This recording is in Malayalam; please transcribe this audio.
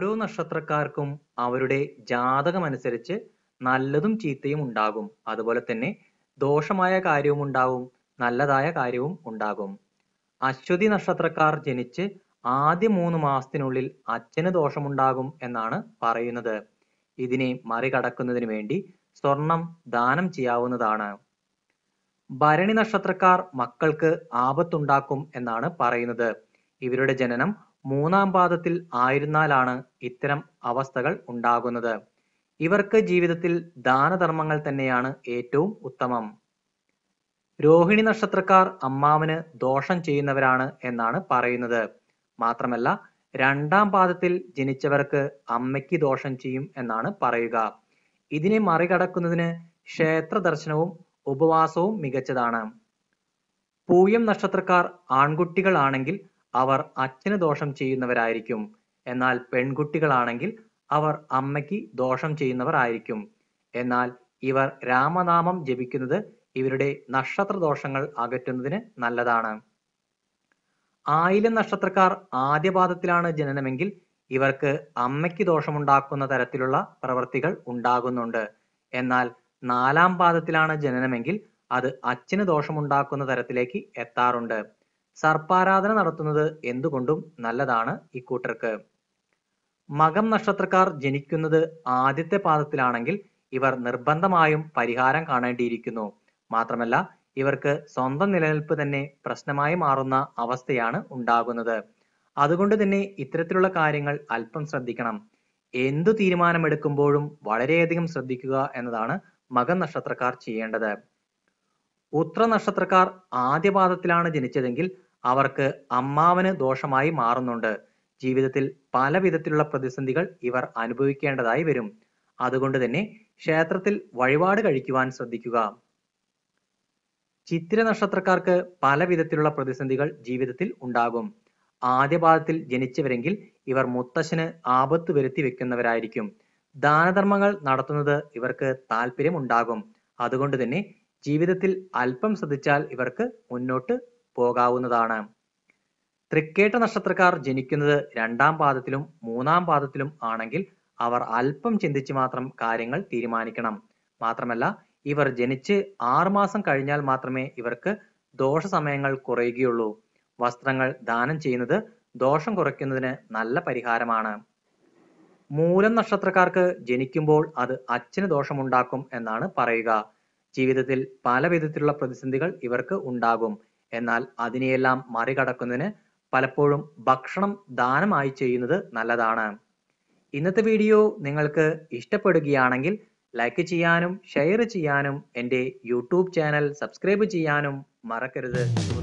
ഓരോ നക്ഷത്രക്കാർക്കും അവരുടെ ജാതകമനുസരിച്ച് നല്ലതും ചീത്തയും ഉണ്ടാകും അതുപോലെ തന്നെ ദോഷമായ കാര്യവും ഉണ്ടാകും നല്ലതായ കാര്യവും ഉണ്ടാകും അശ്വതി നക്ഷത്രക്കാർ ജനിച്ച് ആദ്യ മൂന്ന് മാസത്തിനുള്ളിൽ അച്ഛന് ദോഷമുണ്ടാകും എന്നാണ് പറയുന്നത് ഇതിനെ മറികടക്കുന്നതിന് വേണ്ടി സ്വർണം ദാനം ചെയ്യാവുന്നതാണ് ഭരണി നക്ഷത്രക്കാർ മക്കൾക്ക് ആപത്തുണ്ടാക്കും എന്നാണ് പറയുന്നത് ഇവരുടെ ജനനം മൂന്നാം പാദത്തിൽ ആയിരുന്നാലാണ് ഇത്തരം അവസ്ഥകൾ ഉണ്ടാകുന്നത്. ഇവർക്ക് ജീവിതത്തിൽ ദാനധർമ്മങ്ങൾ തന്നെയാണ് ഏറ്റവും ഉത്തമം. രോഹിണി നക്ഷത്രക്കാർ അമ്മാവന് ദോഷം ചെയ്യുന്നവരാണ് എന്നാണ് പറയുന്നത്. മാത്രമല്ല രണ്ടാം പാദത്തിൽ ജനിച്ചവർക്ക് അമ്മയ്ക്ക് ദോഷം ചെയ്യും എന്നാണ് പറയുക. ഇതിനെ മറികടക്കുന്നതിന് ക്ഷേത്ര ദർശനവും ഉപവാസവും മികച്ചതാണ്. പൂയം നക്ഷത്രക്കാർ ആൺകുട്ടികളാണെങ്കിൽ അവർ അച്ഛന് ദോഷം ചെയ്യുന്നവരായിരിക്കും എന്നാൽ പെൺകുട്ടികളാണെങ്കിൽ അവർ അമ്മയ്ക്ക് ദോഷം ചെയ്യുന്നവർ ആയിരിക്കും എന്നാൽ ഇവർ രാമനാമം ജപിക്കുന്നത് ഇവരുടെ നക്ഷത്ര ദോഷങ്ങൾ അകറ്റുന്നതിന് നല്ലതാണ് ആയിരം നക്ഷത്രക്കാർ ആദ്യപാദത്തിലാണ് ജനനമെങ്കിൽ ഇവർക്ക് അമ്മയ്ക്ക് ദോഷമുണ്ടാക്കുന്ന തരത്തിലുള്ള പ്രവൃത്തികൾ ഉണ്ടാകുന്നുണ്ട് എന്നാൽ നാലാം പാദത്തിലാണ് ജനനമെങ്കിൽ അത് അച്ഛന് ദോഷമുണ്ടാക്കുന്ന തരത്തിലേക്ക് എത്താറുണ്ട് സർപ്പാരാധന നടത്തുന്നത് എന്തുകൊണ്ടും നല്ലതാണ് ഇക്കൂട്ടർക്ക് മകം നക്ഷത്രക്കാർ ജനിക്കുന്നത് ആദ്യത്തെ പാദത്തിലാണെങ്കിൽ ഇവർ നിർബന്ധമായും പരിഹാരം കാണേണ്ടിയിരിക്കുന്നു മാത്രമല്ല ഇവർക്ക് സ്വന്തം നിലനിൽപ്പ് തന്നെ പ്രശ്നമായി മാറുന്ന അവസ്ഥയാണ് ഉണ്ടാകുന്നത് അതുകൊണ്ട് തന്നെ ഇത്തരത്തിലുള്ള കാര്യങ്ങൾ അല്പം ശ്രദ്ധിക്കണം എന്തു തീരുമാനമെടുക്കുമ്പോഴും വളരെയധികം ശ്രദ്ധിക്കുക എന്നതാണ് മകൻ നക്ഷത്രക്കാർ ചെയ്യേണ്ടത് ഉത്ര നക്ഷത്രക്കാർ ആദ്യപാദത്തിലാണ് ജനിച്ചതെങ്കിൽ അവർക്ക് അമ്മാവന് ദോഷമായി മാറുന്നുണ്ട് ജീവിതത്തിൽ പല വിധത്തിലുള്ള പ്രതിസന്ധികൾ ഇവർ അനുഭവിക്കേണ്ടതായി വരും അതുകൊണ്ട് തന്നെ ക്ഷേത്രത്തിൽ വഴിപാട് കഴിക്കുവാൻ ശ്രദ്ധിക്കുക ചിത്തിര നക്ഷത്രക്കാർക്ക് പല വിധത്തിലുള്ള പ്രതിസന്ധികൾ ജീവിതത്തിൽ ഉണ്ടാകും ആദ്യപാദത്തിൽ ജനിച്ചവരെങ്കിൽ ഇവർ മുത്തശ്ശന് ആപത്ത് വരുത്തി വെക്കുന്നവരായിരിക്കും ദാനധർമ്മങ്ങൾ നടത്തുന്നത് ഇവർക്ക് ഉണ്ടാകും അതുകൊണ്ട് തന്നെ ജീവിതത്തിൽ അല്പം ശ്രദ്ധിച്ചാൽ ഇവർക്ക് മുന്നോട്ട് പോകാവുന്നതാണ് തൃക്കേട്ട നക്ഷത്രക്കാർ ജനിക്കുന്നത് രണ്ടാം പാദത്തിലും മൂന്നാം പാദത്തിലും ആണെങ്കിൽ അവർ അല്പം ചിന്തിച്ച് മാത്രം കാര്യങ്ങൾ തീരുമാനിക്കണം മാത്രമല്ല ഇവർ ജനിച്ച് ആറുമാസം കഴിഞ്ഞാൽ മാത്രമേ ഇവർക്ക് ദോഷ സമയങ്ങൾ കുറയുകയുള്ളൂ വസ്ത്രങ്ങൾ ദാനം ചെയ്യുന്നത് ദോഷം കുറയ്ക്കുന്നതിന് നല്ല പരിഹാരമാണ് മൂലം നക്ഷത്രക്കാർക്ക് ജനിക്കുമ്പോൾ അത് അച്ഛന് ദോഷമുണ്ടാക്കും എന്നാണ് പറയുക ജീവിതത്തിൽ പല വിധത്തിലുള്ള പ്രതിസന്ധികൾ ഇവർക്ക് ഉണ്ടാകും എന്നാൽ അതിനെയെല്ലാം മറികടക്കുന്നതിന് പലപ്പോഴും ഭക്ഷണം ദാനമായി ചെയ്യുന്നത് നല്ലതാണ് ഇന്നത്തെ വീഡിയോ നിങ്ങൾക്ക് ഇഷ്ടപ്പെടുകയാണെങ്കിൽ ലൈക്ക് ചെയ്യാനും ഷെയർ ചെയ്യാനും എൻ്റെ യൂട്യൂബ് ചാനൽ സബ്സ്ക്രൈബ് ചെയ്യാനും മറക്കരുത്